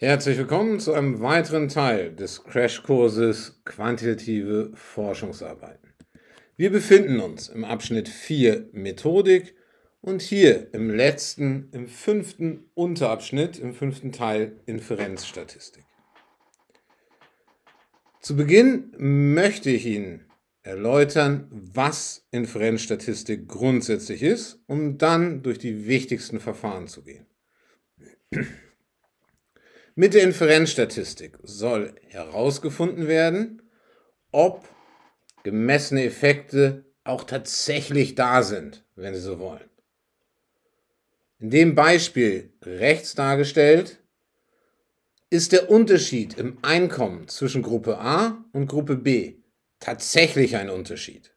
Herzlich willkommen zu einem weiteren Teil des Crashkurses Quantitative Forschungsarbeiten. Wir befinden uns im Abschnitt 4 Methodik und hier im letzten, im fünften Unterabschnitt, im fünften Teil Inferenzstatistik. Zu Beginn möchte ich Ihnen erläutern, was Inferenzstatistik grundsätzlich ist, um dann durch die wichtigsten Verfahren zu gehen. Mit der Inferenzstatistik soll herausgefunden werden, ob gemessene Effekte auch tatsächlich da sind, wenn Sie so wollen. In dem Beispiel rechts dargestellt ist der Unterschied im Einkommen zwischen Gruppe A und Gruppe B tatsächlich ein Unterschied.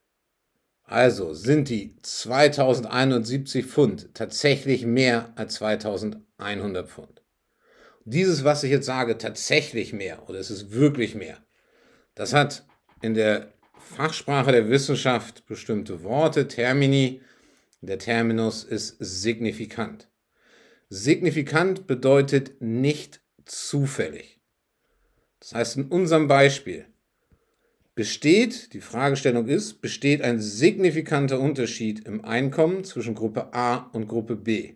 Also sind die 2071 Pfund tatsächlich mehr als 2100 Pfund dieses, was ich jetzt sage, tatsächlich mehr oder es ist wirklich mehr. Das hat in der Fachsprache der Wissenschaft bestimmte Worte, Termini. Der Terminus ist signifikant. Signifikant bedeutet nicht zufällig. Das heißt, in unserem Beispiel besteht, die Fragestellung ist, besteht ein signifikanter Unterschied im Einkommen zwischen Gruppe A und Gruppe B.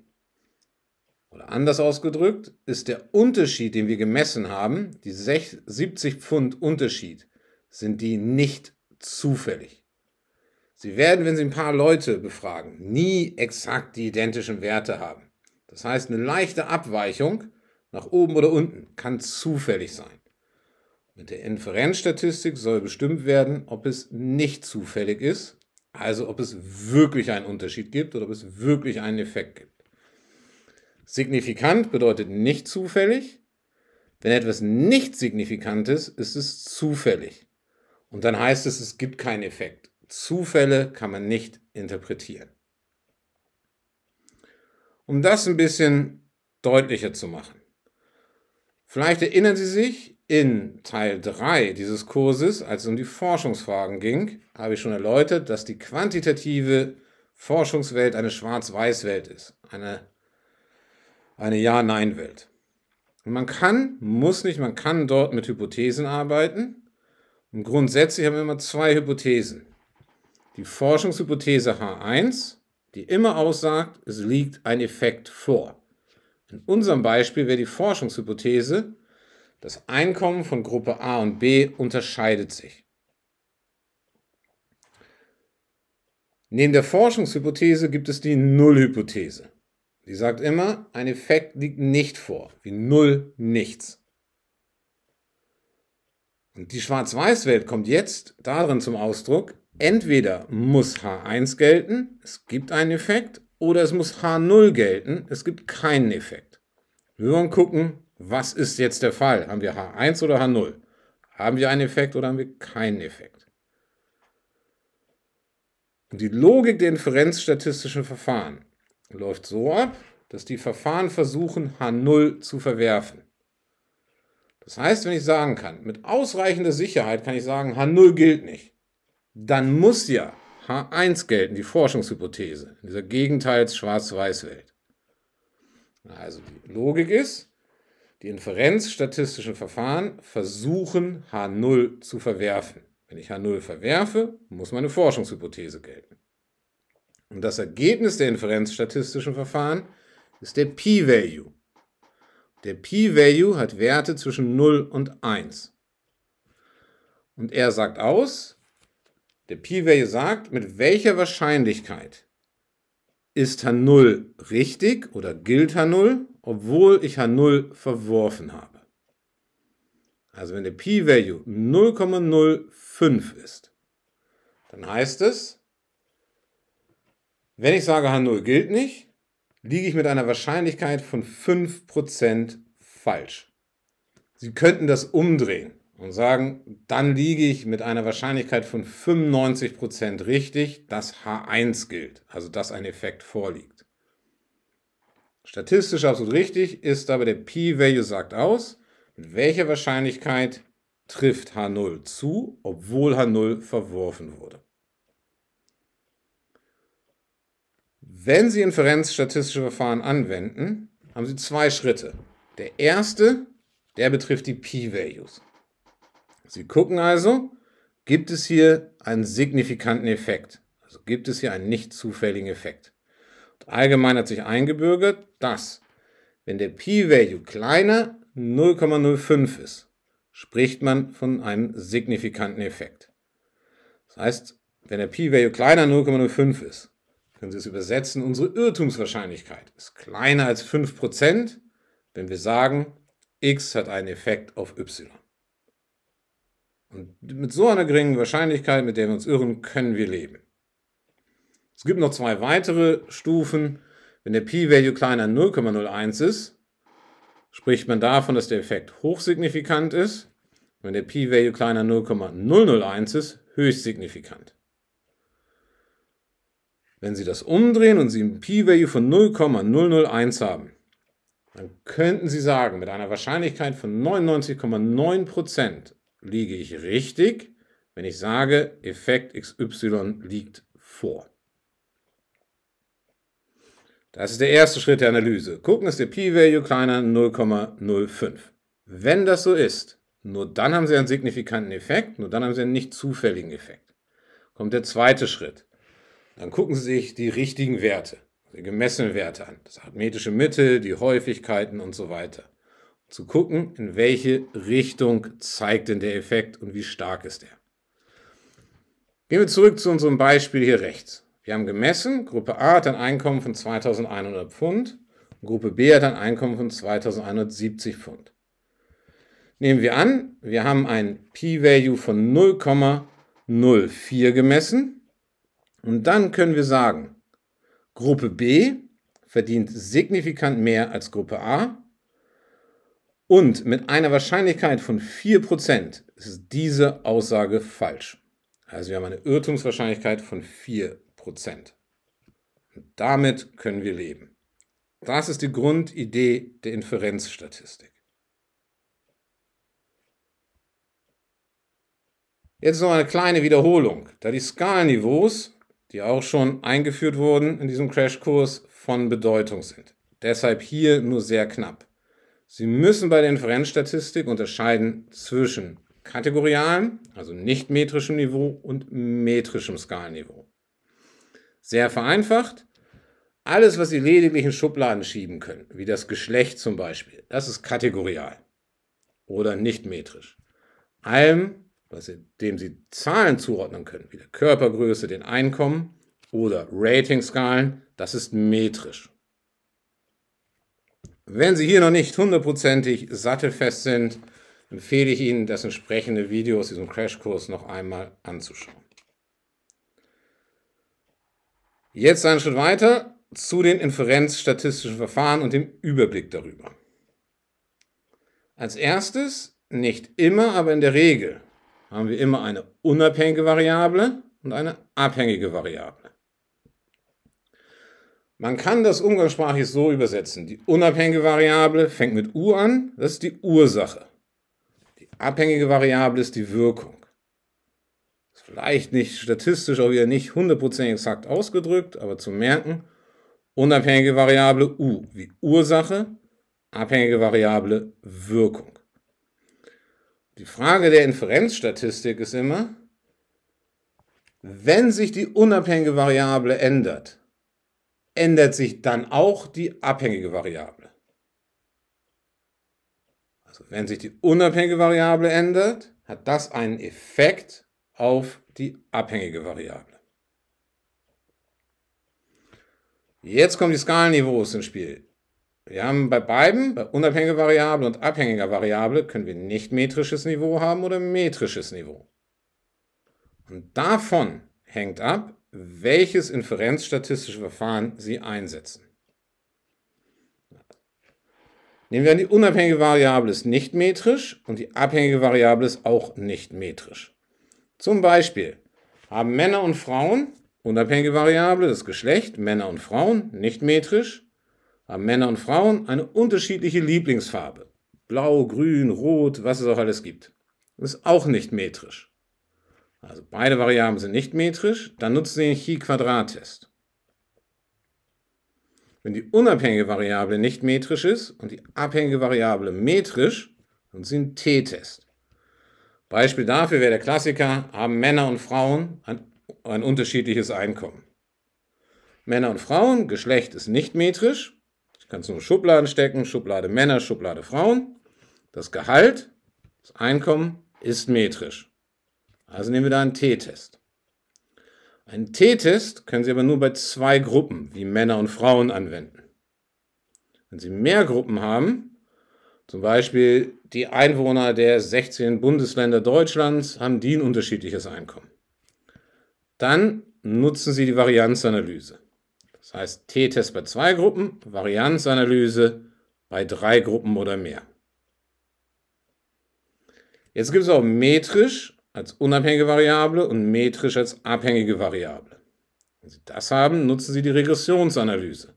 Oder anders ausgedrückt ist der Unterschied, den wir gemessen haben, die 70 Pfund Unterschied, sind die nicht zufällig. Sie werden, wenn Sie ein paar Leute befragen, nie exakt die identischen Werte haben. Das heißt, eine leichte Abweichung nach oben oder unten kann zufällig sein. Mit der Inferenzstatistik soll bestimmt werden, ob es nicht zufällig ist, also ob es wirklich einen Unterschied gibt oder ob es wirklich einen Effekt gibt. Signifikant bedeutet nicht zufällig. Wenn etwas nicht signifikant ist, ist es zufällig. Und dann heißt es, es gibt keinen Effekt. Zufälle kann man nicht interpretieren. Um das ein bisschen deutlicher zu machen. Vielleicht erinnern Sie sich, in Teil 3 dieses Kurses, als es um die Forschungsfragen ging, habe ich schon erläutert, dass die quantitative Forschungswelt eine Schwarz-Weiß-Welt ist. Eine eine Ja-Nein-Welt. Man kann, muss nicht, man kann dort mit Hypothesen arbeiten. Und grundsätzlich haben wir immer zwei Hypothesen. Die Forschungshypothese H1, die immer aussagt, es liegt ein Effekt vor. In unserem Beispiel wäre die Forschungshypothese, das Einkommen von Gruppe A und B unterscheidet sich. Neben der Forschungshypothese gibt es die Nullhypothese. Die sagt immer, ein Effekt liegt nicht vor, wie null nichts. Und die Schwarz-Weiß-Welt kommt jetzt darin zum Ausdruck, entweder muss H1 gelten, es gibt einen Effekt, oder es muss H0 gelten, es gibt keinen Effekt. Wir wollen gucken, was ist jetzt der Fall? Haben wir H1 oder H0? Haben wir einen Effekt oder haben wir keinen Effekt? Und die Logik der inferenzstatistischen Verfahren läuft so ab, dass die Verfahren versuchen, H0 zu verwerfen. Das heißt, wenn ich sagen kann, mit ausreichender Sicherheit kann ich sagen, H0 gilt nicht, dann muss ja H1 gelten, die Forschungshypothese, in dieser Gegenteils-Schwarz-Weiß-Welt. Also die Logik ist, die inferenzstatistischen Verfahren versuchen, H0 zu verwerfen. Wenn ich H0 verwerfe, muss meine Forschungshypothese gelten. Und das Ergebnis der inferenzstatistischen Verfahren ist der P-Value. Der P-Value hat Werte zwischen 0 und 1. Und er sagt aus, der P-Value sagt, mit welcher Wahrscheinlichkeit ist H0 richtig oder gilt H0, obwohl ich H0 verworfen habe. Also wenn der P-Value 0,05 ist, dann heißt es, wenn ich sage, H0 gilt nicht, liege ich mit einer Wahrscheinlichkeit von 5% falsch. Sie könnten das umdrehen und sagen, dann liege ich mit einer Wahrscheinlichkeit von 95% richtig, dass H1 gilt, also dass ein Effekt vorliegt. Statistisch absolut richtig ist aber der P-Value sagt aus, mit welcher Wahrscheinlichkeit trifft H0 zu, obwohl H0 verworfen wurde. Wenn Sie inferenzstatistische Verfahren anwenden, haben Sie zwei Schritte. Der erste, der betrifft die P-Values. Sie gucken also, gibt es hier einen signifikanten Effekt? Also gibt es hier einen nicht zufälligen Effekt? Und allgemein hat sich eingebürgert, dass wenn der P-Value kleiner 0,05 ist, spricht man von einem signifikanten Effekt. Das heißt, wenn der P-Value kleiner 0,05 ist, können Sie es übersetzen, unsere Irrtumswahrscheinlichkeit ist kleiner als 5%, wenn wir sagen, x hat einen Effekt auf y. Und mit so einer geringen Wahrscheinlichkeit, mit der wir uns irren, können wir leben. Es gibt noch zwei weitere Stufen. Wenn der P-Value kleiner 0,01 ist, spricht man davon, dass der Effekt hochsignifikant ist. Wenn der P-Value kleiner 0,001 ist, höchst signifikant. Wenn Sie das umdrehen und Sie einen P-Value von 0,001 haben, dann könnten Sie sagen, mit einer Wahrscheinlichkeit von 99,9% liege ich richtig, wenn ich sage, Effekt XY liegt vor. Das ist der erste Schritt der Analyse. Gucken, ist der P-Value kleiner 0,05. Wenn das so ist, nur dann haben Sie einen signifikanten Effekt, nur dann haben Sie einen nicht zufälligen Effekt. Kommt der zweite Schritt. Dann gucken Sie sich die richtigen Werte, die gemessenen Werte an, das arithmetische Mittel, die Häufigkeiten und so weiter. Zu gucken, in welche Richtung zeigt denn der Effekt und wie stark ist er. Gehen wir zurück zu unserem Beispiel hier rechts. Wir haben gemessen, Gruppe A hat ein Einkommen von 2100 Pfund, und Gruppe B hat ein Einkommen von 2170 Pfund. Nehmen wir an, wir haben ein P-Value von 0,04 gemessen und dann können wir sagen, Gruppe B verdient signifikant mehr als Gruppe A. Und mit einer Wahrscheinlichkeit von 4% ist diese Aussage falsch. Also wir haben eine Irrtumswahrscheinlichkeit von 4%. Und damit können wir leben. Das ist die Grundidee der Inferenzstatistik. Jetzt noch eine kleine Wiederholung. Da die Skalenniveaus die auch schon eingeführt wurden in diesem Crashkurs, von Bedeutung sind. Deshalb hier nur sehr knapp. Sie müssen bei der Inferenzstatistik unterscheiden zwischen kategorialem, also nicht metrischem Niveau und metrischem Skalenniveau. Sehr vereinfacht, alles, was Sie lediglich in Schubladen schieben können, wie das Geschlecht zum Beispiel, das ist kategorial oder nicht metrisch. Allem, dem Sie Zahlen zuordnen können, wie der Körpergröße, den Einkommen oder Ratingskalen, das ist metrisch. Wenn Sie hier noch nicht hundertprozentig sattelfest sind, empfehle ich Ihnen, das entsprechende Video aus diesem Crashkurs noch einmal anzuschauen. Jetzt einen Schritt weiter zu den inferenzstatistischen Verfahren und dem Überblick darüber. Als erstes, nicht immer, aber in der Regel, haben wir immer eine unabhängige Variable und eine abhängige Variable. Man kann das umgangssprachlich so übersetzen. Die unabhängige Variable fängt mit U an, das ist die Ursache. Die abhängige Variable ist die Wirkung. Ist vielleicht nicht statistisch auch wieder nicht 100% exakt ausgedrückt, aber zu merken, unabhängige Variable U wie Ursache, abhängige Variable Wirkung. Die Frage der Inferenzstatistik ist immer, wenn sich die unabhängige Variable ändert, ändert sich dann auch die abhängige Variable. Also wenn sich die unabhängige Variable ändert, hat das einen Effekt auf die abhängige Variable. Jetzt kommen die Skalenniveaus ins Spiel. Wir haben bei beiden, bei unabhängiger Variable und abhängiger Variable, können wir nicht metrisches Niveau haben oder metrisches Niveau. Und davon hängt ab, welches inferenzstatistische Verfahren Sie einsetzen. Nehmen wir an, die unabhängige Variable ist nicht metrisch und die abhängige Variable ist auch nicht metrisch. Zum Beispiel haben Männer und Frauen, unabhängige Variable, das Geschlecht, Männer und Frauen, nicht metrisch, haben Männer und Frauen eine unterschiedliche Lieblingsfarbe. Blau, grün, rot, was es auch alles gibt. Das ist auch nicht metrisch. Also beide Variablen sind nicht metrisch, dann nutzen Sie den Chi-Quadrat-Test. Wenn die unabhängige Variable nicht metrisch ist und die abhängige Variable metrisch, dann nutzen Sie den T-Test. Beispiel dafür wäre der Klassiker, haben Männer und Frauen ein, ein unterschiedliches Einkommen. Männer und Frauen, Geschlecht ist nicht metrisch, ich kann es nur Schubladen stecken, Schublade Männer, Schublade Frauen. Das Gehalt, das Einkommen ist metrisch. Also nehmen wir da einen T-Test. Einen T-Test können Sie aber nur bei zwei Gruppen, wie Männer und Frauen, anwenden. Wenn Sie mehr Gruppen haben, zum Beispiel die Einwohner der 16 Bundesländer Deutschlands, haben die ein unterschiedliches Einkommen. Dann nutzen Sie die Varianzanalyse. Das heißt T-Test bei zwei Gruppen, Varianzanalyse bei drei Gruppen oder mehr. Jetzt gibt es auch metrisch als unabhängige Variable und metrisch als abhängige Variable. Wenn Sie das haben, nutzen Sie die Regressionsanalyse.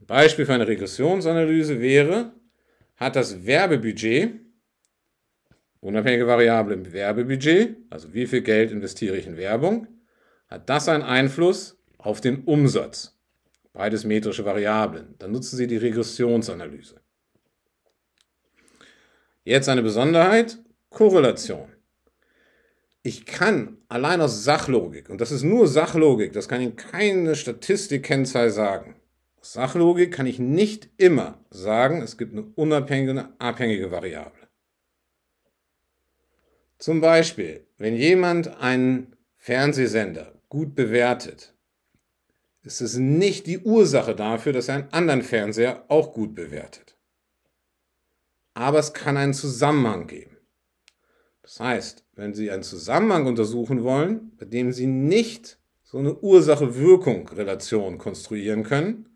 Ein Beispiel für eine Regressionsanalyse wäre, hat das Werbebudget, unabhängige Variable im Werbebudget, also wie viel Geld investiere ich in Werbung, hat das einen Einfluss auf den Umsatz. Beides metrische Variablen. Dann nutzen Sie die Regressionsanalyse. Jetzt eine Besonderheit, Korrelation. Ich kann allein aus Sachlogik, und das ist nur Sachlogik, das kann Ihnen keine Statistikkennzahl sagen. Aus Sachlogik kann ich nicht immer sagen, es gibt eine unabhängige und eine abhängige Variable. Zum Beispiel, wenn jemand einen Fernsehsender gut bewertet, ist es nicht die Ursache dafür, dass er einen anderen Fernseher auch gut bewertet. Aber es kann einen Zusammenhang geben. Das heißt, wenn Sie einen Zusammenhang untersuchen wollen, bei dem Sie nicht so eine Ursache-Wirkung-Relation konstruieren können,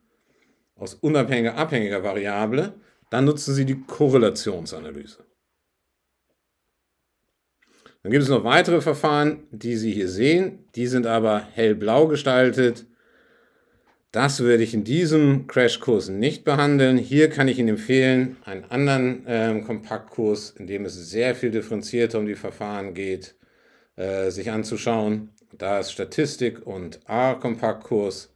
aus unabhängiger, abhängiger Variable, dann nutzen Sie die Korrelationsanalyse. Dann gibt es noch weitere Verfahren, die Sie hier sehen. Die sind aber hellblau gestaltet das würde ich in diesem Crashkurs nicht behandeln. Hier kann ich Ihnen empfehlen, einen anderen äh, Kompaktkurs, in dem es sehr viel differenzierter um die Verfahren geht, äh, sich anzuschauen. Da ist Statistik und a kompaktkurs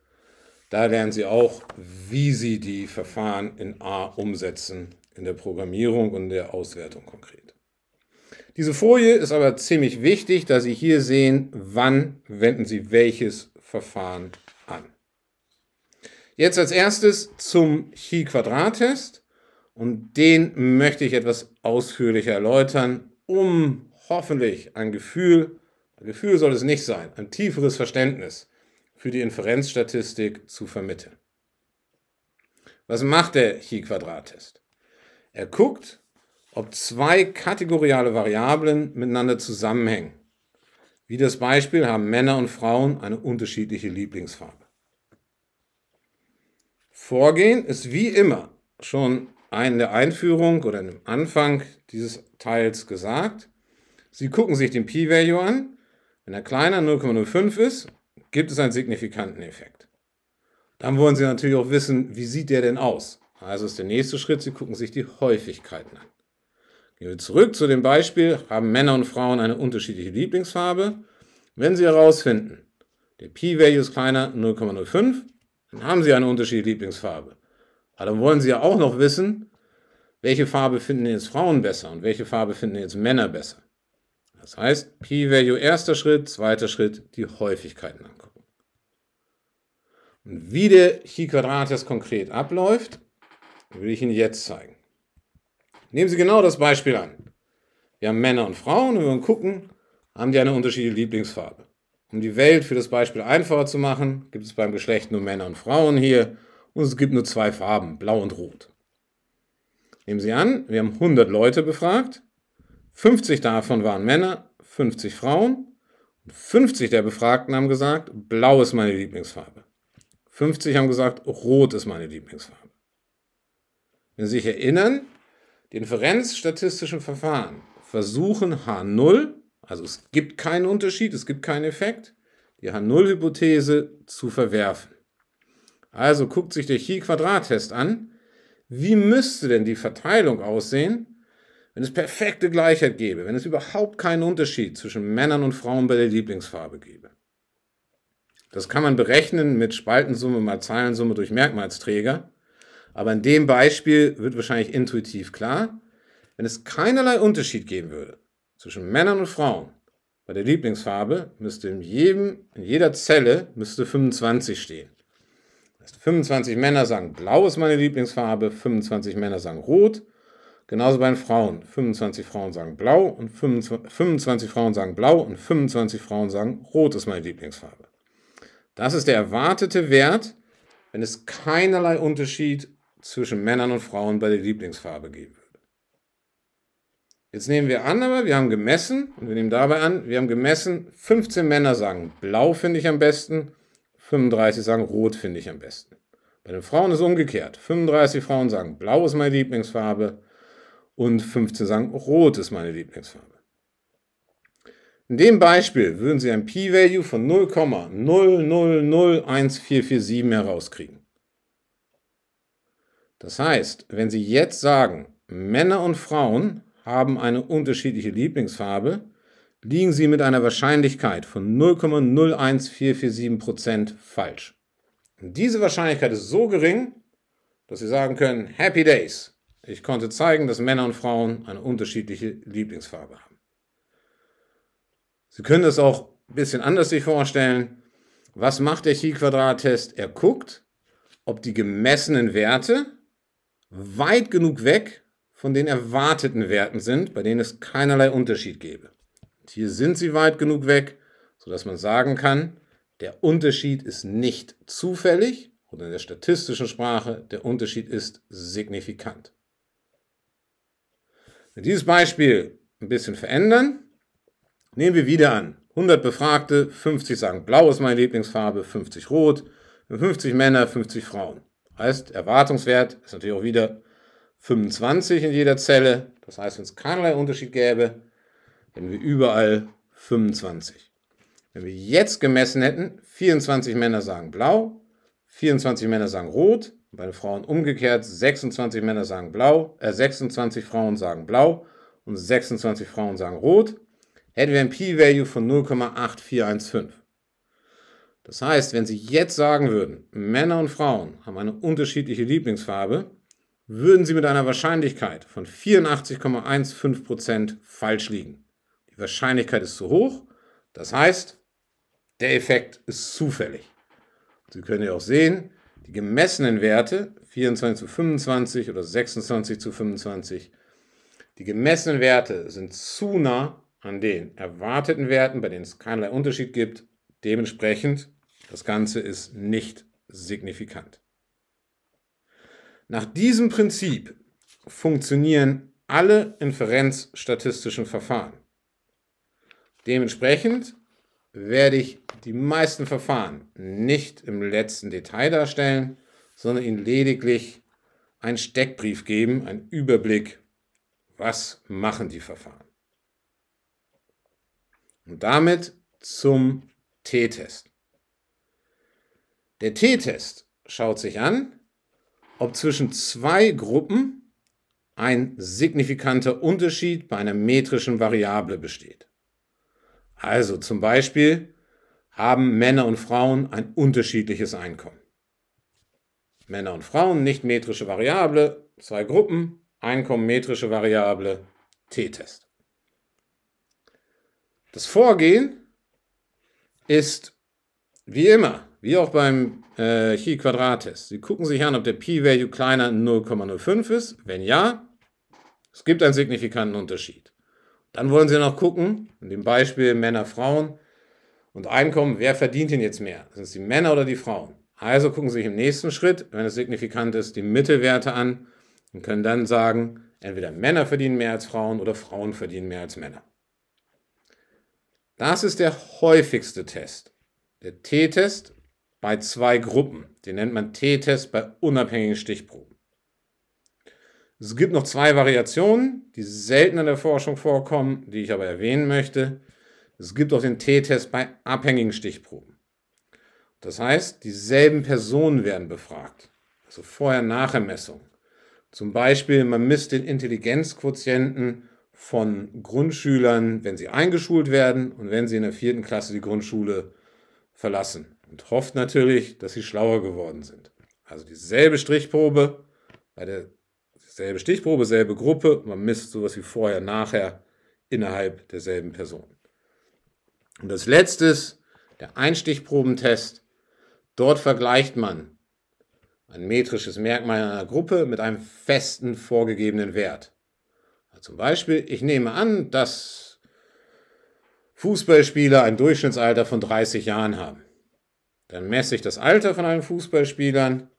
Da lernen Sie auch, wie Sie die Verfahren in A umsetzen, in der Programmierung und der Auswertung konkret. Diese Folie ist aber ziemlich wichtig, da Sie hier sehen, wann wenden Sie welches Verfahren Jetzt als erstes zum Chi-Quadrat-Test. Und den möchte ich etwas ausführlicher erläutern, um hoffentlich ein Gefühl, ein Gefühl soll es nicht sein, ein tieferes Verständnis für die Inferenzstatistik zu vermitteln. Was macht der Chi-Quadrat-Test? Er guckt, ob zwei kategoriale Variablen miteinander zusammenhängen. Wie das Beispiel haben Männer und Frauen eine unterschiedliche Lieblingsfarbe. Vorgehen ist wie immer schon in der Einführung oder im Anfang dieses Teils gesagt. Sie gucken sich den P-Value an. Wenn er kleiner 0,05 ist, gibt es einen signifikanten Effekt. Dann wollen Sie natürlich auch wissen, wie sieht der denn aus? Also ist der nächste Schritt, Sie gucken sich die Häufigkeiten an. Gehen wir zurück zu dem Beispiel, haben Männer und Frauen eine unterschiedliche Lieblingsfarbe. Wenn Sie herausfinden, der P-Value ist kleiner 0,05, dann haben Sie eine unterschiedliche Lieblingsfarbe. Aber dann wollen Sie ja auch noch wissen, welche Farbe finden jetzt Frauen besser und welche Farbe finden jetzt Männer besser. Das heißt, P-Value erster Schritt, zweiter Schritt, die Häufigkeiten angucken. Und wie der Chi-Quadrat jetzt konkret abläuft, will ich Ihnen jetzt zeigen. Nehmen Sie genau das Beispiel an. Wir haben Männer und Frauen und wir gucken, haben die eine unterschiedliche Lieblingsfarbe. Um die Welt für das Beispiel einfacher zu machen, gibt es beim Geschlecht nur Männer und Frauen hier und es gibt nur zwei Farben, blau und rot. Nehmen Sie an, wir haben 100 Leute befragt, 50 davon waren Männer, 50 Frauen und 50 der Befragten haben gesagt, blau ist meine Lieblingsfarbe. 50 haben gesagt, rot ist meine Lieblingsfarbe. Wenn Sie sich erinnern, die Inferenzstatistischen Verfahren versuchen H0 also es gibt keinen Unterschied, es gibt keinen Effekt. Die H0-Hypothese zu verwerfen. Also guckt sich der Chi-Quadrat-Test an. Wie müsste denn die Verteilung aussehen, wenn es perfekte Gleichheit gäbe, wenn es überhaupt keinen Unterschied zwischen Männern und Frauen bei der Lieblingsfarbe gäbe? Das kann man berechnen mit Spaltensumme mal Zeilensumme durch Merkmalsträger. Aber in dem Beispiel wird wahrscheinlich intuitiv klar, wenn es keinerlei Unterschied geben würde zwischen Männern und Frauen bei der Lieblingsfarbe müsste in, jedem, in jeder Zelle müsste 25 stehen. 25 Männer sagen, blau ist meine Lieblingsfarbe, 25 Männer sagen rot. Genauso bei den Frauen. 25 Frauen sagen blau und 25, 25 Frauen sagen blau und 25 Frauen sagen rot ist meine Lieblingsfarbe. Das ist der erwartete Wert, wenn es keinerlei Unterschied zwischen Männern und Frauen bei der Lieblingsfarbe gäbe. Jetzt nehmen wir an, aber wir haben gemessen und wir nehmen dabei an, wir haben gemessen, 15 Männer sagen blau finde ich am besten, 35 sagen rot finde ich am besten. Bei den Frauen ist umgekehrt. 35 Frauen sagen blau ist meine Lieblingsfarbe und 15 sagen rot ist meine Lieblingsfarbe. In dem Beispiel würden Sie ein P-Value von 0,0001447 herauskriegen. Das heißt, wenn Sie jetzt sagen, Männer und Frauen haben eine unterschiedliche Lieblingsfarbe, liegen sie mit einer Wahrscheinlichkeit von 0,01447% falsch. Und diese Wahrscheinlichkeit ist so gering, dass sie sagen können, Happy Days. Ich konnte zeigen, dass Männer und Frauen eine unterschiedliche Lieblingsfarbe haben. Sie können das auch ein bisschen anders sich vorstellen. Was macht der Chi-Quadrat-Test? Er guckt, ob die gemessenen Werte weit genug weg von den erwarteten Werten sind, bei denen es keinerlei Unterschied gäbe. Und hier sind sie weit genug weg, sodass man sagen kann, der Unterschied ist nicht zufällig oder in der statistischen Sprache, der Unterschied ist signifikant. Wenn dieses Beispiel ein bisschen verändern, nehmen wir wieder an, 100 Befragte, 50 sagen, blau ist meine Lieblingsfarbe, 50 rot, 50 Männer, 50 Frauen. Heißt, Erwartungswert ist natürlich auch wieder 25 in jeder Zelle. Das heißt, wenn es keinerlei Unterschied gäbe, hätten wir überall 25. Wenn wir jetzt gemessen hätten, 24 Männer sagen blau, 24 Männer sagen rot, bei den Frauen umgekehrt, 26 Männer sagen blau, äh, 26 Frauen sagen blau und 26 Frauen sagen rot, hätten wir ein P-Value von 0,8415. Das heißt, wenn Sie jetzt sagen würden, Männer und Frauen haben eine unterschiedliche Lieblingsfarbe, würden Sie mit einer Wahrscheinlichkeit von 84,15% falsch liegen. Die Wahrscheinlichkeit ist zu hoch, das heißt, der Effekt ist zufällig. Sie können ja auch sehen, die gemessenen Werte 24 zu 25 oder 26 zu 25, die gemessenen Werte sind zu nah an den erwarteten Werten, bei denen es keinerlei Unterschied gibt. Dementsprechend, das Ganze ist nicht signifikant. Nach diesem Prinzip funktionieren alle inferenzstatistischen Verfahren. Dementsprechend werde ich die meisten Verfahren nicht im letzten Detail darstellen, sondern Ihnen lediglich einen Steckbrief geben, einen Überblick, was machen die Verfahren. Und damit zum T-Test. Der T-Test schaut sich an, ob zwischen zwei Gruppen ein signifikanter Unterschied bei einer metrischen Variable besteht. Also zum Beispiel haben Männer und Frauen ein unterschiedliches Einkommen. Männer und Frauen, nicht metrische Variable, zwei Gruppen, Einkommen, metrische Variable, T-Test. Das Vorgehen ist wie immer wie auch beim äh, Chi-Quadrat-Test. Sie gucken sich an, ob der P-Value kleiner 0,05 ist. Wenn ja, es gibt einen signifikanten Unterschied. Dann wollen Sie noch gucken, in dem Beispiel Männer, Frauen und Einkommen, wer verdient denn jetzt mehr? Sind es die Männer oder die Frauen? Also gucken Sie sich im nächsten Schritt, wenn es signifikant ist, die Mittelwerte an und können dann sagen, entweder Männer verdienen mehr als Frauen oder Frauen verdienen mehr als Männer. Das ist der häufigste Test. Der T-Test bei zwei Gruppen. Den nennt man T-Test bei unabhängigen Stichproben. Es gibt noch zwei Variationen, die selten in der Forschung vorkommen, die ich aber erwähnen möchte. Es gibt auch den T-Test bei abhängigen Stichproben. Das heißt, dieselben Personen werden befragt. Also Vorher-Nachher-Messung. Zum Beispiel, man misst den Intelligenzquotienten von Grundschülern, wenn sie eingeschult werden und wenn sie in der vierten Klasse die Grundschule verlassen und hofft natürlich, dass sie schlauer geworden sind. Also dieselbe Strichprobe, bei der selbe Stichprobe, selbe Gruppe, man misst sowas wie vorher, nachher innerhalb derselben Person. Und das letzte ist der Einstichprobentest. Dort vergleicht man ein metrisches Merkmal einer Gruppe mit einem festen vorgegebenen Wert. Also zum Beispiel, ich nehme an, dass Fußballspieler ein Durchschnittsalter von 30 Jahren haben. Dann messe ich das Alter von einem Fußballspielern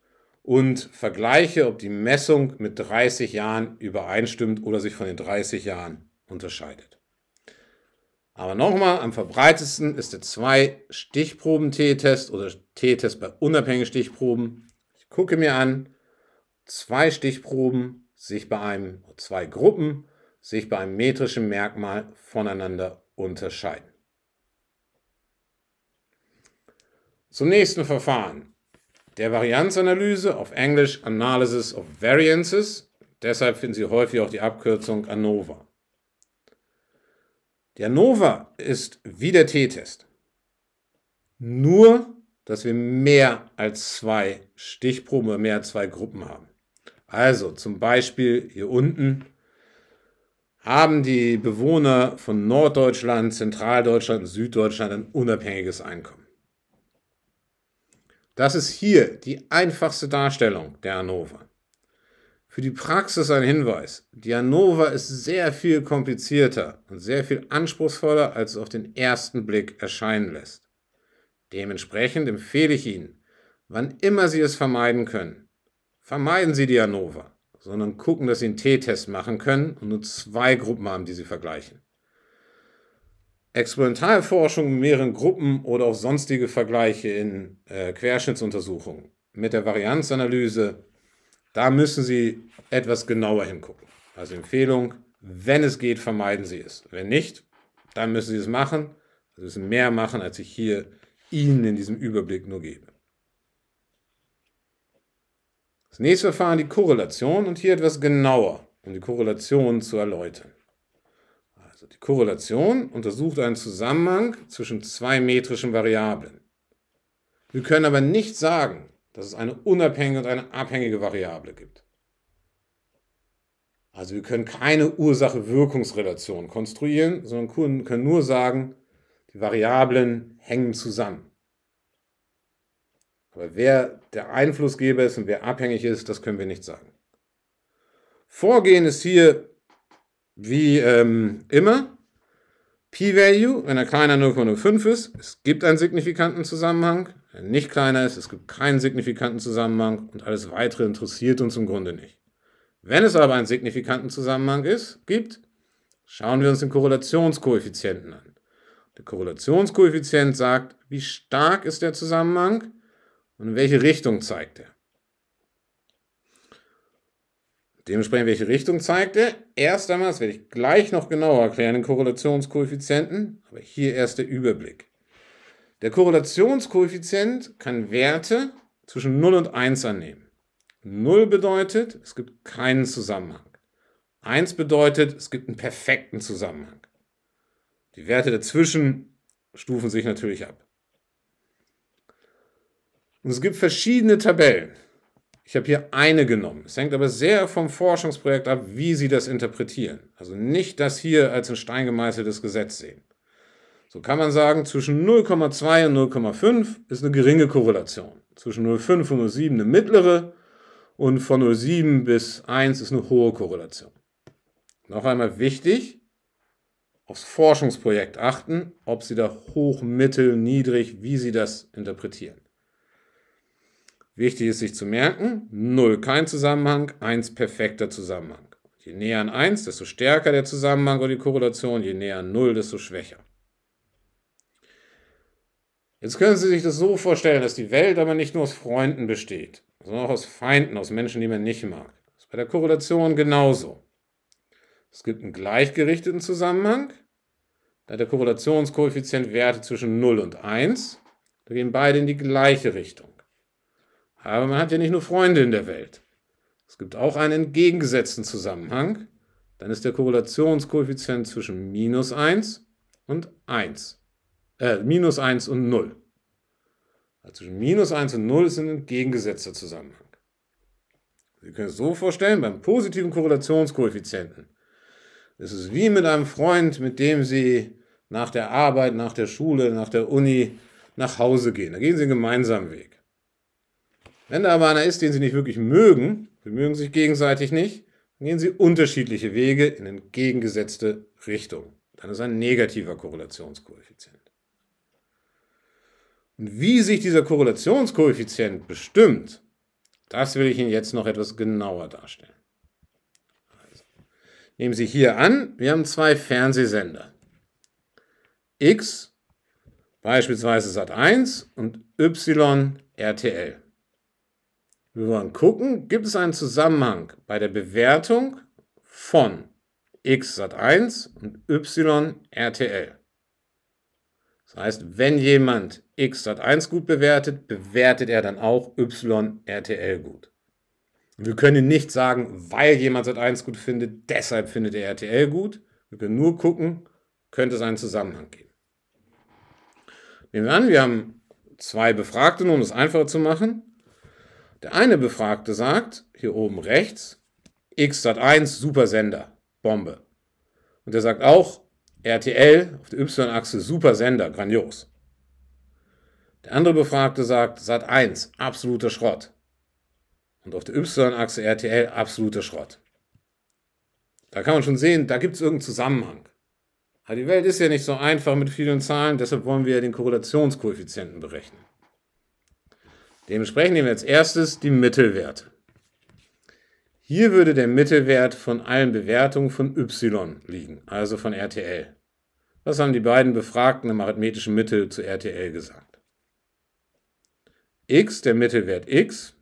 und vergleiche, ob die Messung mit 30 Jahren übereinstimmt oder sich von den 30 Jahren unterscheidet. Aber nochmal, am verbreitetsten ist der zwei stichproben t test oder T-Test bei unabhängigen Stichproben. Ich gucke mir an, zwei Stichproben sich bei einem, zwei Gruppen sich bei einem metrischen Merkmal voneinander unterscheiden. Zum nächsten Verfahren. Der Varianzanalyse, auf Englisch Analysis of Variances. Deshalb finden Sie häufig auch die Abkürzung ANOVA. Die ANOVA ist wie der T-Test. Nur, dass wir mehr als zwei Stichproben oder mehr als zwei Gruppen haben. Also zum Beispiel hier unten haben die Bewohner von Norddeutschland, Zentraldeutschland und Süddeutschland ein unabhängiges Einkommen. Das ist hier die einfachste Darstellung der ANOVA. Für die Praxis ein Hinweis. Die ANOVA ist sehr viel komplizierter und sehr viel anspruchsvoller, als es auf den ersten Blick erscheinen lässt. Dementsprechend empfehle ich Ihnen, wann immer Sie es vermeiden können, vermeiden Sie die ANOVA, sondern gucken, dass Sie einen T-Test machen können und nur zwei Gruppen haben, die Sie vergleichen. Experimentalforschung in mehreren Gruppen oder auch sonstige Vergleiche in äh, Querschnittsuntersuchungen mit der Varianzanalyse, da müssen Sie etwas genauer hingucken. Also Empfehlung, wenn es geht, vermeiden Sie es. Wenn nicht, dann müssen Sie es machen. Sie müssen mehr machen, als ich hier Ihnen in diesem Überblick nur gebe. Das nächste Verfahren die Korrelation und hier etwas genauer, um die Korrelation zu erläutern. Die Korrelation untersucht einen Zusammenhang zwischen zwei metrischen Variablen. Wir können aber nicht sagen, dass es eine unabhängige und eine abhängige Variable gibt. Also wir können keine Ursache-Wirkungsrelation konstruieren, sondern können nur sagen, die Variablen hängen zusammen. Aber wer der Einflussgeber ist und wer abhängig ist, das können wir nicht sagen. Vorgehen ist hier wie ähm, immer, P-Value, wenn er kleiner 0,05 ist, es gibt einen signifikanten Zusammenhang. Wenn er nicht kleiner ist, es gibt keinen signifikanten Zusammenhang und alles weitere interessiert uns im Grunde nicht. Wenn es aber einen signifikanten Zusammenhang ist, gibt, schauen wir uns den Korrelationskoeffizienten an. Der Korrelationskoeffizient sagt, wie stark ist der Zusammenhang und in welche Richtung zeigt er. Dementsprechend, welche Richtung zeigt er? Erst einmal, das werde ich gleich noch genauer erklären, den Korrelationskoeffizienten, aber hier erst der Überblick. Der Korrelationskoeffizient kann Werte zwischen 0 und 1 annehmen. 0 bedeutet, es gibt keinen Zusammenhang. 1 bedeutet, es gibt einen perfekten Zusammenhang. Die Werte dazwischen stufen sich natürlich ab. Und es gibt verschiedene Tabellen. Ich habe hier eine genommen. Es hängt aber sehr vom Forschungsprojekt ab, wie Sie das interpretieren. Also nicht das hier als ein steingemeißeltes Gesetz sehen. So kann man sagen, zwischen 0,2 und 0,5 ist eine geringe Korrelation. Zwischen 0,5 und 0,7 eine mittlere und von 0,7 bis 1 ist eine hohe Korrelation. Noch einmal wichtig, aufs Forschungsprojekt achten, ob Sie da hoch, mittel, niedrig, wie Sie das interpretieren. Wichtig ist sich zu merken, 0 kein Zusammenhang, 1 perfekter Zusammenhang. Je näher an 1, desto stärker der Zusammenhang oder die Korrelation, je näher an 0, desto schwächer. Jetzt können Sie sich das so vorstellen, dass die Welt aber nicht nur aus Freunden besteht, sondern auch aus Feinden, aus Menschen, die man nicht mag. Das ist bei der Korrelation genauso. Es gibt einen gleichgerichteten Zusammenhang, da der Korrelationskoeffizient Werte zwischen 0 und 1, da gehen beide in die gleiche Richtung. Aber man hat ja nicht nur Freunde in der Welt. Es gibt auch einen entgegengesetzten Zusammenhang. Dann ist der Korrelationskoeffizient zwischen minus 1 und 1. Äh, minus 1 und 0. Also zwischen minus 1 und 0 ist ein entgegengesetzter Zusammenhang. Sie können es so vorstellen, beim positiven Korrelationskoeffizienten ist es wie mit einem Freund, mit dem Sie nach der Arbeit, nach der Schule, nach der Uni nach Hause gehen. Da gehen Sie einen gemeinsamen Weg. Wenn da aber einer ist, den sie nicht wirklich mögen, sie mögen sich gegenseitig nicht, dann gehen sie unterschiedliche Wege in entgegengesetzte Richtung. Dann ist ein negativer Korrelationskoeffizient. Und wie sich dieser Korrelationskoeffizient bestimmt, das will ich Ihnen jetzt noch etwas genauer darstellen. Also, nehmen Sie hier an, wir haben zwei Fernsehsender. X, beispielsweise Sat1 und Y, RTL. Wir wollen gucken, gibt es einen Zusammenhang bei der Bewertung von X Sat 1 und Y RTL. Das heißt, wenn jemand X Sat 1 gut bewertet, bewertet er dann auch Y RTL gut. Wir können nicht sagen, weil jemand SAT1 gut findet, deshalb findet er RTL gut. Wir können nur gucken, könnte es einen Zusammenhang geben. Nehmen wir an, wir haben zwei Befragte, nur um es einfacher zu machen. Der eine Befragte sagt, hier oben rechts, X Sat 1, Supersender, Bombe. Und er sagt auch, RTL auf der Y-Achse, Supersender, grandios. Der andere Befragte sagt, Sat 1, absoluter Schrott. Und auf der Y-Achse RTL, absoluter Schrott. Da kann man schon sehen, da gibt es irgendeinen Zusammenhang. Aber die Welt ist ja nicht so einfach mit vielen Zahlen, deshalb wollen wir ja den Korrelationskoeffizienten berechnen. Dementsprechend nehmen wir als erstes die Mittelwerte. Hier würde der Mittelwert von allen Bewertungen von Y liegen, also von RTL. Was haben die beiden Befragten im arithmetischen Mittel zu RTL gesagt? X, der Mittelwert X,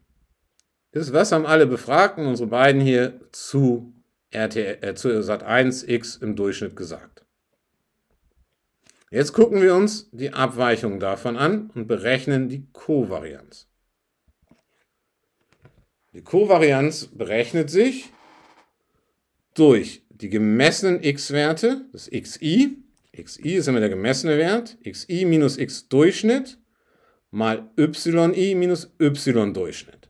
ist, was haben alle Befragten, unsere beiden hier, zu, RTL, äh, zu Sat1x im Durchschnitt gesagt? Jetzt gucken wir uns die Abweichung davon an und berechnen die Kovarianz. Die Kovarianz berechnet sich durch die gemessenen x-Werte, das xi, xi ist immer der gemessene Wert, xi minus x Durchschnitt mal yi minus y Durchschnitt.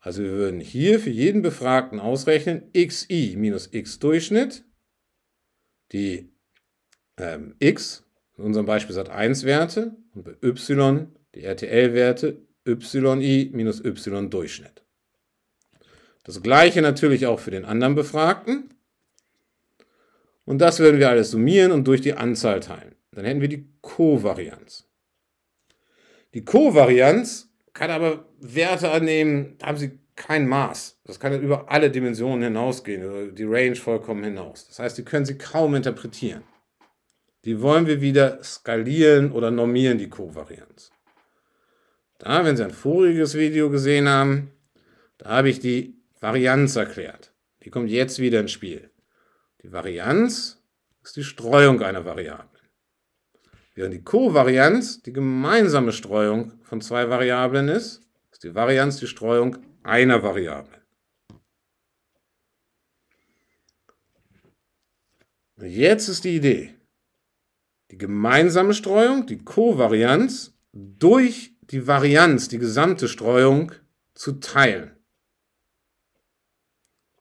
Also wir würden hier für jeden Befragten ausrechnen xi minus x Durchschnitt, die ähm, x, in unserem Beispiel Sat1-Werte und bei y die RTL-Werte yi minus y Durchschnitt. Das gleiche natürlich auch für den anderen Befragten. Und das würden wir alles summieren und durch die Anzahl teilen. Dann hätten wir die Kovarianz. Die Kovarianz kann aber Werte annehmen, da haben sie kein Maß. Das kann über alle Dimensionen hinausgehen, über die Range vollkommen hinaus. Das heißt, die können sie kaum interpretieren. Die wollen wir wieder skalieren oder normieren, die Kovarianz. Da, wenn Sie ein voriges Video gesehen haben, da habe ich die Varianz erklärt. Die kommt jetzt wieder ins Spiel. Die Varianz ist die Streuung einer Variable. Während die Kovarianz die gemeinsame Streuung von zwei Variablen ist, ist die Varianz die Streuung einer Variable. Und jetzt ist die Idee, die gemeinsame Streuung, die Kovarianz, durch die Varianz, die gesamte Streuung zu teilen.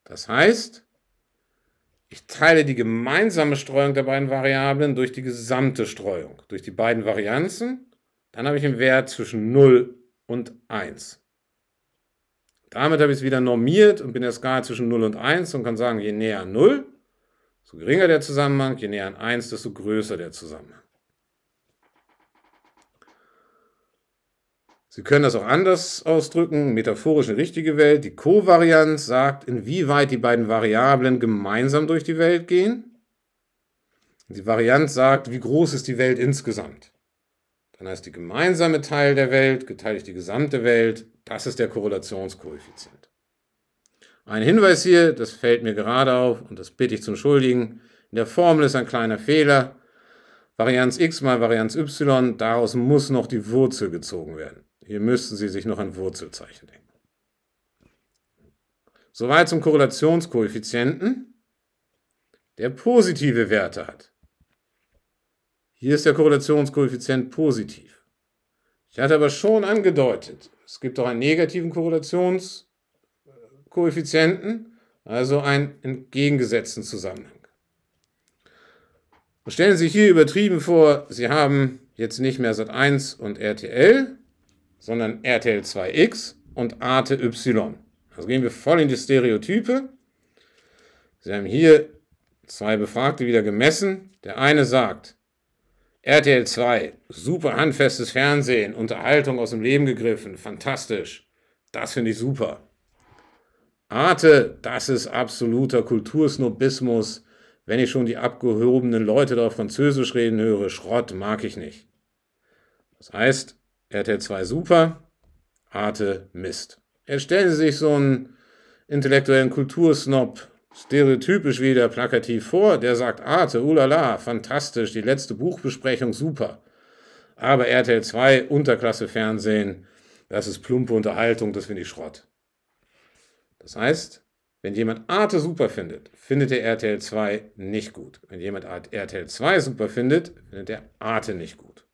Das heißt, ich teile die gemeinsame Streuung der beiden Variablen durch die gesamte Streuung, durch die beiden Varianzen. Dann habe ich einen Wert zwischen 0 und 1. Damit habe ich es wieder normiert und bin der Skala zwischen 0 und 1 und kann sagen, je näher 0, so geringer der Zusammenhang, je näher an 1, desto größer der Zusammenhang. Sie können das auch anders ausdrücken, metaphorisch eine richtige Welt. Die Kovarianz sagt, inwieweit die beiden Variablen gemeinsam durch die Welt gehen. Die Varianz sagt, wie groß ist die Welt insgesamt. Dann heißt die gemeinsame Teil der Welt geteilt durch die gesamte Welt, das ist der Korrelationskoeffizient. Ein Hinweis hier, das fällt mir gerade auf und das bitte ich zum Schuldigen. In der Formel ist ein kleiner Fehler. Varianz x mal Varianz y, daraus muss noch die Wurzel gezogen werden. Hier müssten Sie sich noch ein Wurzelzeichen denken. Soweit zum Korrelationskoeffizienten, der positive Werte hat. Hier ist der Korrelationskoeffizient positiv. Ich hatte aber schon angedeutet, es gibt auch einen negativen Korrelationskoeffizienten, also einen entgegengesetzten Zusammenhang. Und stellen Sie sich hier übertrieben vor, Sie haben jetzt nicht mehr Sat1 und RTL, sondern RTL 2X und Arte Y. Also gehen wir voll in die Stereotype. Sie haben hier zwei Befragte wieder gemessen. Der eine sagt, RTL 2, super handfestes Fernsehen, Unterhaltung aus dem Leben gegriffen, fantastisch. Das finde ich super. Arte, das ist absoluter Kultursnobismus. Wenn ich schon die abgehobenen Leute da auf Französisch reden höre, Schrott mag ich nicht. Das heißt, RTL 2 super, Arte Mist. Erstellen Sie sich so einen intellektuellen Kultursnob stereotypisch wieder plakativ vor, der sagt Arte, ulala, fantastisch, die letzte Buchbesprechung super. Aber RTL 2, Unterklasse Fernsehen, das ist plumpe Unterhaltung, das finde ich Schrott. Das heißt, wenn jemand Arte super findet, findet er RTL 2 nicht gut. Wenn jemand RTL 2 super findet, findet er Arte nicht gut.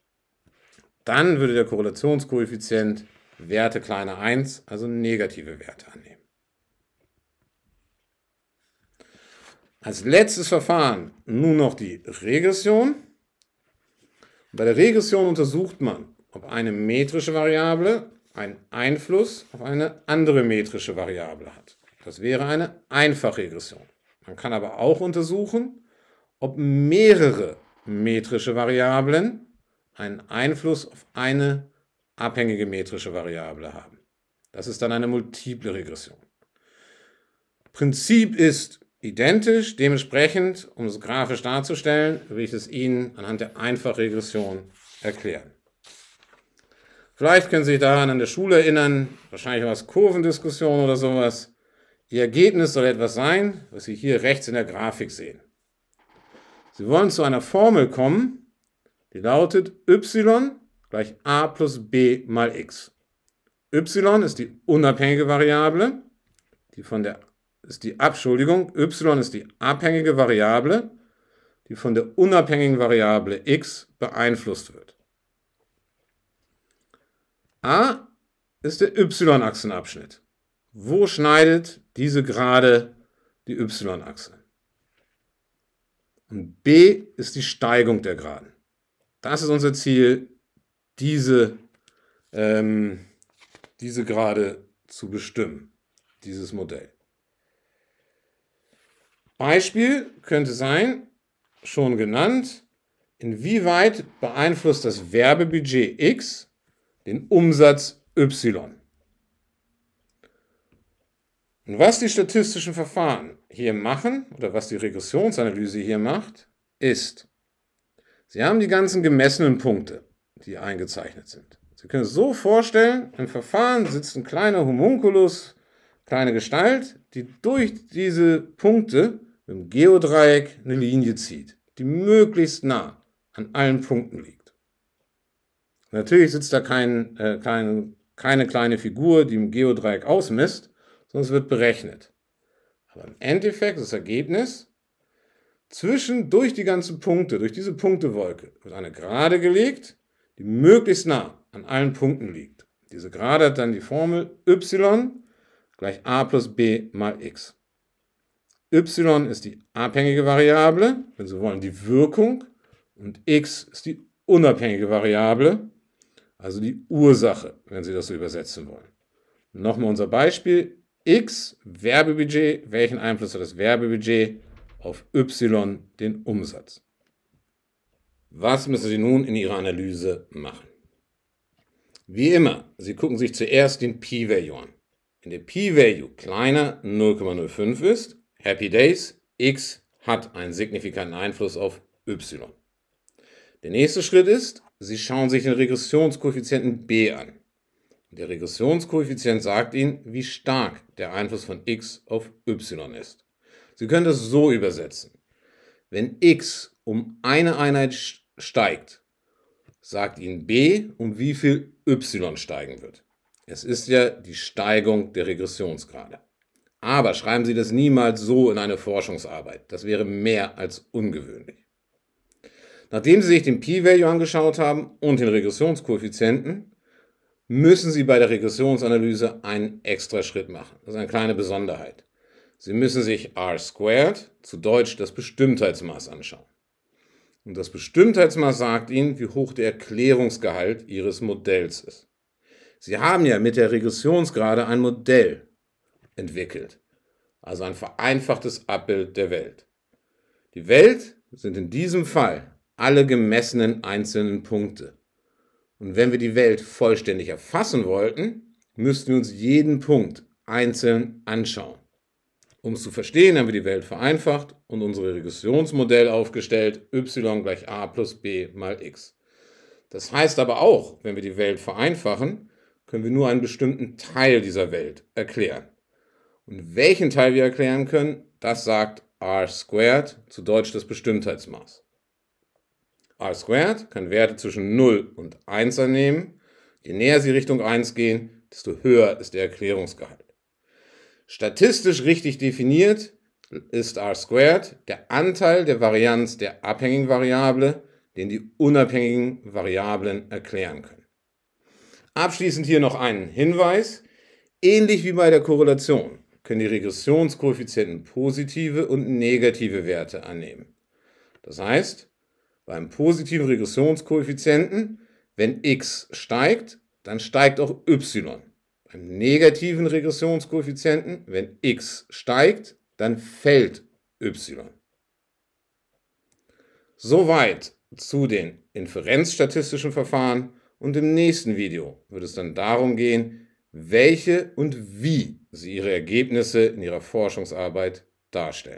Dann würde der Korrelationskoeffizient Werte kleiner 1, also negative Werte annehmen. Als letztes Verfahren nun noch die Regression. Bei der Regression untersucht man, ob eine metrische Variable einen Einfluss auf eine andere metrische Variable hat. Das wäre eine Einfachregression. Man kann aber auch untersuchen, ob mehrere metrische Variablen einen Einfluss auf eine abhängige metrische Variable haben. Das ist dann eine multiple Regression. Prinzip ist identisch, dementsprechend, um es grafisch darzustellen, will ich es Ihnen anhand der Einfachregression erklären. Vielleicht können Sie sich daran an der Schule erinnern, wahrscheinlich war es Kurvendiskussion oder sowas. Ihr Ergebnis soll etwas sein, was Sie hier rechts in der Grafik sehen. Sie wollen zu einer Formel kommen, die lautet y gleich a plus b mal x. y ist die unabhängige Variable, die von der ist die Abschuldigung, y ist die abhängige Variable, die von der unabhängigen Variable x beeinflusst wird. a ist der y-Achsenabschnitt. Wo schneidet diese Gerade die y-Achse? Und b ist die Steigung der Geraden. Das ist unser Ziel, diese, ähm, diese Grade zu bestimmen, dieses Modell. Beispiel könnte sein, schon genannt, inwieweit beeinflusst das Werbebudget X den Umsatz Y? Und was die statistischen Verfahren hier machen oder was die Regressionsanalyse hier macht, ist, Sie haben die ganzen gemessenen Punkte, die eingezeichnet sind. Sie können es so vorstellen, im Verfahren sitzt ein kleiner Homunculus, kleine Gestalt, die durch diese Punkte im Geodreieck eine Linie zieht, die möglichst nah an allen Punkten liegt. Natürlich sitzt da kein, äh, keine, keine kleine Figur, die im Geodreieck ausmisst, sondern es wird berechnet. Aber im Endeffekt, das Ergebnis, zwischen durch die ganzen Punkte, durch diese Punktewolke, wird eine Gerade gelegt, die möglichst nah an allen Punkten liegt. Diese Gerade hat dann die Formel y gleich a plus b mal x. y ist die abhängige Variable, wenn Sie wollen, die Wirkung, und x ist die unabhängige Variable, also die Ursache, wenn Sie das so übersetzen wollen. Nochmal unser Beispiel. X, Werbebudget, welchen Einfluss hat das Werbebudget auf Y den Umsatz. Was müssen Sie nun in Ihrer Analyse machen? Wie immer, Sie gucken sich zuerst den P-Value an. Wenn der P-Value kleiner 0,05 ist, Happy Days, X hat einen signifikanten Einfluss auf Y. Der nächste Schritt ist, Sie schauen sich den Regressionskoeffizienten B an. Der Regressionskoeffizient sagt Ihnen, wie stark der Einfluss von X auf Y ist. Sie können das so übersetzen. Wenn x um eine Einheit steigt, sagt Ihnen b, um wie viel y steigen wird. Es ist ja die Steigung der Regressionsgrade. Aber schreiben Sie das niemals so in eine Forschungsarbeit. Das wäre mehr als ungewöhnlich. Nachdem Sie sich den P-Value angeschaut haben und den Regressionskoeffizienten, müssen Sie bei der Regressionsanalyse einen extra Schritt machen. Das ist eine kleine Besonderheit. Sie müssen sich R squared, zu Deutsch das Bestimmtheitsmaß, anschauen. Und das Bestimmtheitsmaß sagt Ihnen, wie hoch der Erklärungsgehalt Ihres Modells ist. Sie haben ja mit der Regressionsgrade ein Modell entwickelt, also ein vereinfachtes Abbild der Welt. Die Welt sind in diesem Fall alle gemessenen einzelnen Punkte. Und wenn wir die Welt vollständig erfassen wollten, müssten wir uns jeden Punkt einzeln anschauen. Um es zu verstehen, haben wir die Welt vereinfacht und unser Regressionsmodell aufgestellt, y gleich a plus b mal x. Das heißt aber auch, wenn wir die Welt vereinfachen, können wir nur einen bestimmten Teil dieser Welt erklären. Und welchen Teil wir erklären können, das sagt r squared, zu Deutsch das Bestimmtheitsmaß. r squared kann Werte zwischen 0 und 1 annehmen. Je näher sie Richtung 1 gehen, desto höher ist der Erklärungsgehalt. Statistisch richtig definiert ist R squared der Anteil der Varianz der abhängigen Variable, den die unabhängigen Variablen erklären können. Abschließend hier noch einen Hinweis. Ähnlich wie bei der Korrelation können die Regressionskoeffizienten positive und negative Werte annehmen. Das heißt, beim positiven Regressionskoeffizienten, wenn x steigt, dann steigt auch y. Beim negativen Regressionskoeffizienten, wenn x steigt, dann fällt y. Soweit zu den inferenzstatistischen Verfahren und im nächsten Video wird es dann darum gehen, welche und wie sie ihre Ergebnisse in ihrer Forschungsarbeit darstellen.